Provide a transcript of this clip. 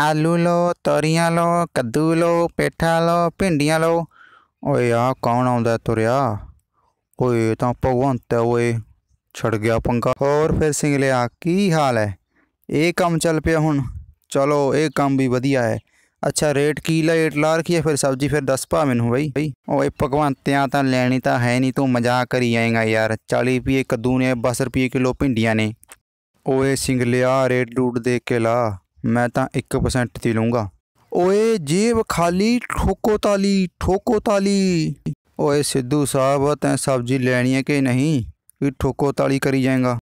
आलू लो तरिया लो कद्दू लो पेठा लो भिंडिया लो ओया कौन आ तुरया ओए तो भगवंत है ओए छड़ गया पंगा और फिर सिंगलिया की हाल है ये काम चल पे हूँ चलो ये काम भी वधिया है अच्छा रेट की लाइट ला रखी है फिर सब्जी फिर दस पा मैनू बई बई ओ भगवंत्या तो लैनी तो है नहीं तू मजाक करी आएगा यार चाली रुपये कद्दू ने बस रुपये किलो भिंडिया ने ओए सिंगलिया रेट रूट देख के ला ਮੈਂ ਤਾਂ 1% ਤੇ ਲਊਂਗਾ ਓਏ ਜੀਬ ਖਾਲੀ ਠੋਕੋ ਤਾਲੀ ਠੋਕੋ ਤਾਲੀ ਓਏ ਸਿੱਧੂ ਸਾਹਿਬ ਤੈਂ ਸਬਜ਼ੀ ਲੈਣੀ ਹੈ ਕਿ ਨਹੀਂ ਵੀ ਠੋਕੋ ਤਾਲੀ ਕਰੀ ਜਾਏਗਾ